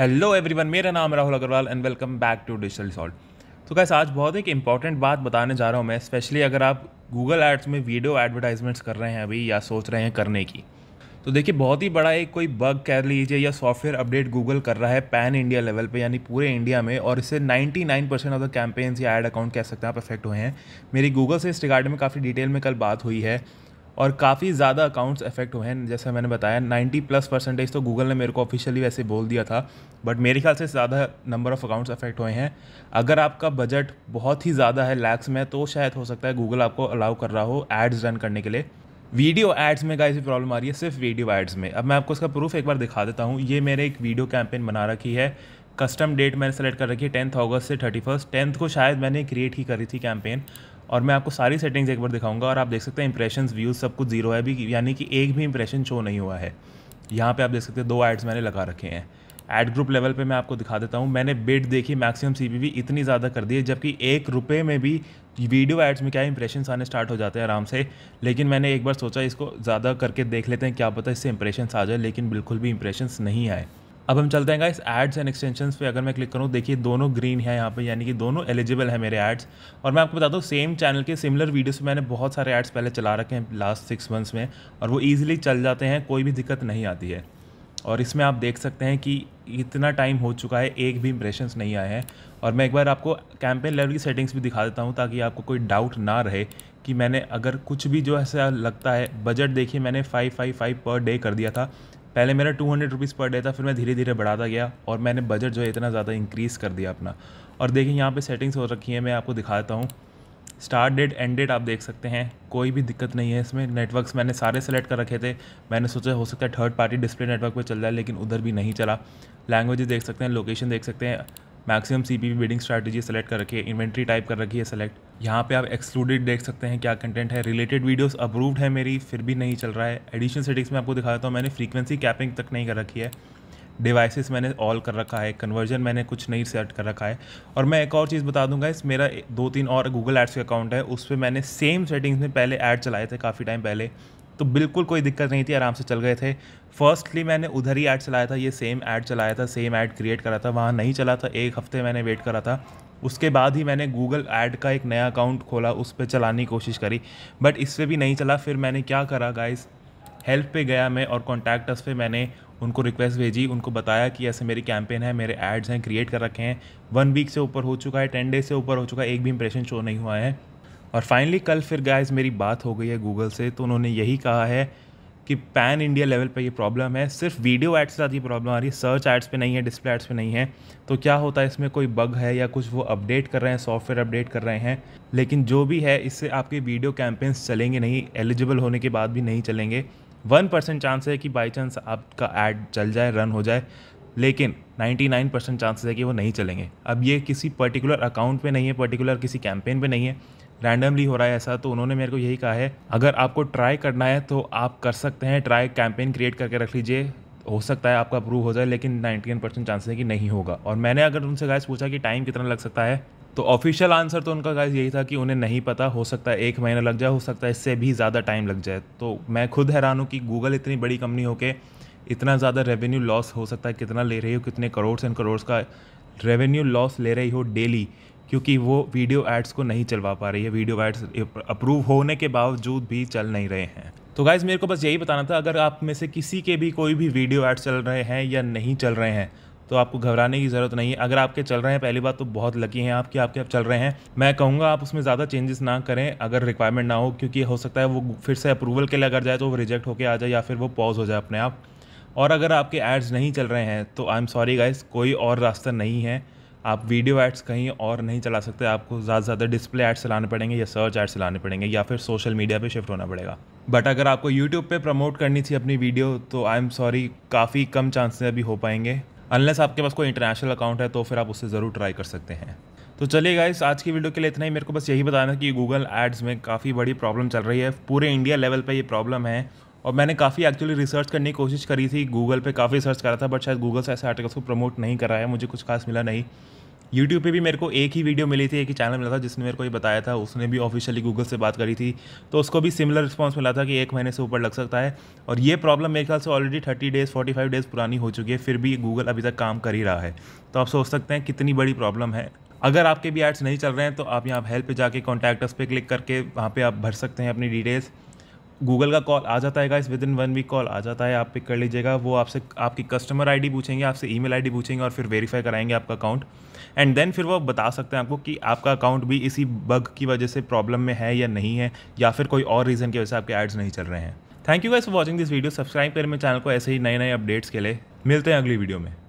hello everyone मेरा नाम Rahul Agarwal and welcome back to digital salt तो कैसे आज बहुत एक इंपॉर्टेंट बात बताने जा रहा हूँ मैं स्पेशली अगर आप गूगल एड्स में वीडियो एडवर्टाइजमेंट्स कर रहे हैं अभी या सोच रहे हैं करने की तो देखिए बहुत ही बड़ा एक कोई बग कह लीजिए या सॉफ्टवेयर अपडेट गूगल कर रहा है पैन इंडिया लेवल पे यानी पूरे इंडिया में और इससे 99 परसेंट ऑफ द कैंपेन्स या एड अकाउंट कह सकते हैं आप अफेक्ट हुए हैं मेरी गूगल से इस रिगार्ड में काफ़ी डिटेल में कल बात हुई है और काफ़ी ज़्यादा अकाउंट्स अफेक्ट हुए हैं जैसे मैंने बताया 90 प्लस परसेंटेज तो गूगल ने मेरे को ऑफिशियली वैसे बोल दिया था बट मेरे ख्याल से ज़्यादा नंबर ऑफ़ अकाउंट्स अफेक्ट हुए हैं अगर आपका बजट बहुत ही ज़्यादा है लैक्स में तो शायद हो सकता है गूगल आपको अलाउ कर रहा हो एड्स रन करने के लिए वीडियो एड्स में गाइस प्रॉब्लम आ रही है सिर्फ वीडियो एड्स में अब मैं आपको इसका प्रूफ एक बार दिखा देता हूँ ये मेरे एक वीडियो कैंपेन बना रखी है कस्टम डेट मैंने सेलेक्ट कर रखी है टेंथ अगस्त से थर्टी फर्स्ट टेंथ को शायद मैंने क्रिएट ही करी थी कैंपेन और मैं आपको सारी सेटिंग्स एक बार दिखाऊंगा और आप देख सकते हैं इंप्रेशन व्यूज़ सब कुछ जीरो है भी यानी कि एक भी इंप्रेशन शो नहीं हुआ है यहाँ पे आप देख सकते हैं दो एड्स मैंने लगा रखे हैं एड ग्रुप लेवल पे मैं आपको दिखा देता हूँ मैंने बिड देखी मैक्सिमम सी इतनी ज़्यादा कर दी है जबकि एक रुपये में भी वीडियो एड्स में क्या इंप्रेशन आने स्टार्ट हो जाते हैं आराम से लेकिन मैंने एक बार सोचा इसको ज़्यादा करके देख लेते हैं क्या पता इससे इंप्रेशन आ जाए लेकिन बिल्कुल भी इंप्रेशन नहीं आए अब हम चलते हैं गाइस एड्स एंड एक्सटेंशंस पे अगर मैं क्लिक करूँ देखिए दोनों ग्रीन है यहाँ पे यानी कि दोनों एलिजिबल है मेरे एड्स और मैं आपको बता दूँ सेम चैनल के सिमिलर वीडियोस में मैंने बहुत सारे एड्स पहले चला रखे हैं लास्ट सिक्स मंथ्स में और वो ईजिली चल जाते हैं कोई भी दिक्कत नहीं आती है और इसमें आप देख सकते हैं कि इतना टाइम हो चुका है एक भी इम्प्रेशन नहीं आए हैं और मैं एक बार आपको कैंपेन लेवल की सेटिंग्स भी दिखा देता हूँ ताकि आपको कोई डाउट ना रहे कि मैंने अगर कुछ भी जो ऐसा लगता है बजट देखिए मैंने five five five per day कर दिया था पहले मेरा two hundred rupees per day था फिर मैं धीरे धीरे बढ़ाता गया और मैंने बजट जो है इतना ज़्यादा इंक्रीज़ कर दिया अपना और देखिए यहाँ पे सेटिंग्स हो रखी हैं मैं आपको दिखाता हूँ स्टार्ट डेट एंड डेट आप देख सकते हैं कोई भी दिक्कत नहीं है इसमें नेटवर्क्स मैंने सारे सेलेक्ट कर रखे थे मैंने सोचा हो सकता है थर्ड पार्टी डिस्प्ले नेटवर्क पर चल रहा है लेकिन उधर भी नहीं चला लैंग्वेज देख सकते हैं लोकेशन देख सकते हैं maximum C P bidding strategy select कर रखी है इन्वेंट्री टाइप कर रखी है सेलेक्ट यहाँ पे आप एक्सक्लूडेड देख सकते हैं क्या कंटेंट है रिलेटेड वीडियोस अप्रूव्ड है मेरी फिर भी नहीं चल रहा है एडिशन सेटिंग्स में आपको दिखा देता हूँ मैंने फ्रीक्वेंसी कैपिंग तक नहीं कर रखी है डिवाइसेस मैंने ऑल कर रखा है कन्वर्जन मैंने कुछ नहीं सेट कर रखा है और मैं एक और चीज़ बता दूंगा इस मेरा दो तीन और गूगल एड्स का अकाउंट है उस पर मैंने सेम सेटिंग्स में पहले ऐड चलाए थे काफ़ी टाइम पहले तो बिल्कुल कोई दिक्कत नहीं थी आराम से चल गए थे फर्स्टली मैंने उधर ही ऐड चलाया था ये सेम ऐड चलाया था सेम ऐड क्रिएट करा था वहाँ नहीं चला था एक हफ्ते मैंने वेट करा था उसके बाद ही मैंने गूगल ऐड का एक नया अकाउंट खोला उस पर चलाने की कोशिश करी बट इस पर भी नहीं चला फिर मैंने क्या करा गाइस हेल्प पे गया मैं और कॉन्टैक्ट पे मैंने उनको रिक्वेस्ट भेजी उनको बताया कि ऐसे मेरी कैंपेन है मेरे एड्स हैं क्रिएट कर रखे हैं वन वीक से ऊपर हो चुका है टेन डे से ऊपर हो चुका है एक भी इंप्रेशन शो नहीं हुआ है और फाइनली कल फिर गाइस मेरी बात हो गई है गूगल से तो उन्होंने यही कहा है कि पैन इंडिया लेवल पर ये प्रॉब्लम है सिर्फ वीडियो एड्स के साथ ये प्रॉब्लम आ रही है सर्च एड्स पे नहीं है डिस्प्ले एड्स पे नहीं है तो क्या होता है इसमें कोई बग है या कुछ वो अपडेट कर रहे हैं सॉफ्टवेयर अपडेट कर रहे हैं लेकिन जो भी है इससे आपके वीडियो कैंपेन्स चलेंगे नहीं एलिजिबल होने के बाद भी नहीं चलेंगे वन परसेंट चांस है कि बाई चांस आपका ऐड चल जाए रन हो जाए लेकिन 99 परसेंट चांसेस है कि वो नहीं चलेंगे अब ये किसी पर्टिकुलर अकाउंट पे नहीं है पर्टिकुलर किसी कैंपेन पे नहीं है रैंडमली हो रहा है ऐसा तो उन्होंने मेरे को यही कहा है अगर आपको ट्राई करना है तो आप कर सकते हैं ट्राई कैंपेन क्रिएट करके रख लीजिए हो सकता है आपका अप्रूव हो जाए लेकिन नाइन्टी नाइन परसेंट चांसेस है कि नहीं होगा और मैंने अगर उनसे गाइस पूछा कि टाइम कितना लग सकता है तो ऑफिशियल आंसर तो उनका गाइस यही था कि उन्हें नहीं पता हो सकता है एक महीना लग जाए हो सकता है इससे भी ज़्यादा टाइम लग जाए तो मैं खुद हैरान हूँ कि गूगल इतनी बड़ी कंपनी के इतना ज़्यादा रेवेन्यू लॉस हो सकता है कितना ले रही हो कितने करोड़ एंड करोड़ का रेवेन्यू लॉस ले रही हो डेली क्योंकि वो वीडियो एड्स को नहीं चलवा पा रही है वीडियो एड्स अप्रूव होने के बावजूद भी चल नहीं रहे हैं तो गाइज मेरे को बस यही बताना था अगर आप में से किसी के भी कोई भी वीडियो एड्स चल रहे हैं या नहीं चल रहे हैं तो आपको घबराने की ज़रूरत नहीं है अगर आपके चल रहे हैं पहली बात तो बहुत लकी हैं आपके आपके आप चल रहे हैं मैं कहूँगा आप उसमें ज़्यादा चेंजेस ना करें अगर रिक्वायरमेंट ना हो क्योंकि हो सकता है वो फिर से अप्रूवल के लिए अगर जाए तो वो रिजेक्ट होकर आ जाए या फिर वो पॉज हो जाए अपने आप और अगर आपके एड्स नहीं चल रहे हैं तो आई एम सॉरी गाइज कोई और रास्ता नहीं है आप वीडियो एड्स कहीं और नहीं चला सकते आपको ज़्यादा से ज़्यादा डिस्प्ले एड्स चलाने पड़ेंगे या सर्च एड्स चलाने पड़ेंगे या फिर सोशल मीडिया पे शिफ्ट होना पड़ेगा बट अगर आपको यूट्यूब पे प्रमोट करनी थी अपनी वीडियो तो आई एम सॉरी काफ़ी कम चांसेस अभी हो पाएंगे अनलेस आपके पास कोई इंटरनेशनल अकाउंट है तो फिर आप उससे ज़रूर ट्राई कर सकते हैं तो चलिए गाइस आज की वीडियो के लिए इतना ही मेरे को बस यही बताना कि गूगल एड्स में काफ़ी बड़ी प्रॉब्लम चल रही है पूरे इंडिया लेवल पर ये प्रॉब्लम है और मैंने काफ़ी एक्चुअली रिसर्च करने की कोशिश करी थी गूगल पे काफ़ी सर्च करा था बट शायद गूगल से ऐसे आर्टिकल्स को प्रमोट नहीं करा है मुझे कुछ खास मिला नहीं यूट्यूब पे भी मेरे को एक ही वीडियो मिली थी एक ही चैनल मिला था जिसने मेरे को ये बताया था उसने भी ऑफिशियली गूगल से बात करी थी तो उसको भी सिमिलर रिस्पॉन्स मिला था कि एक महीने से ऊपर लग सकता है और ये प्रॉब्लम मेरे ख्याल से already thirty days forty five days पुरानी हो चुकी है फिर भी गूगल अभी तक काम कर ही रहा है तो आप सोच सकते हैं कितनी बड़ी प्रॉब्लम है अगर आपके भी एड्स नहीं चल रहे हैं तो आप यहाँ हेल्प पे जाके कॉन्टैक्ट पे क्लिक करके वहाँ पर आप भर सकते हैं अपनी डिटेल्स गूगल का कॉल आ जाता है guys within one week call आ जाता है आप पिक कर लीजिएगा वो आपसे आपकी कस्टमर आईडी पूछेंगे आपसे ईमेल आईडी पूछेंगे और फिर वेरीफाई कराएंगे आपका अकाउंट एंड देन फिर वो बता सकते हैं आपको कि आपका अकाउंट भी इसी बग की वजह से प्रॉब्लम में है या नहीं है या फिर कोई और रीज़न की वजह से आपके एड्स नहीं चल रहे हैं thank you guys for watching this video subscribe करें मेरे चैनल को ऐसे ही नए नए अपडेट्स के लिए मिलते हैं अगली वीडियो में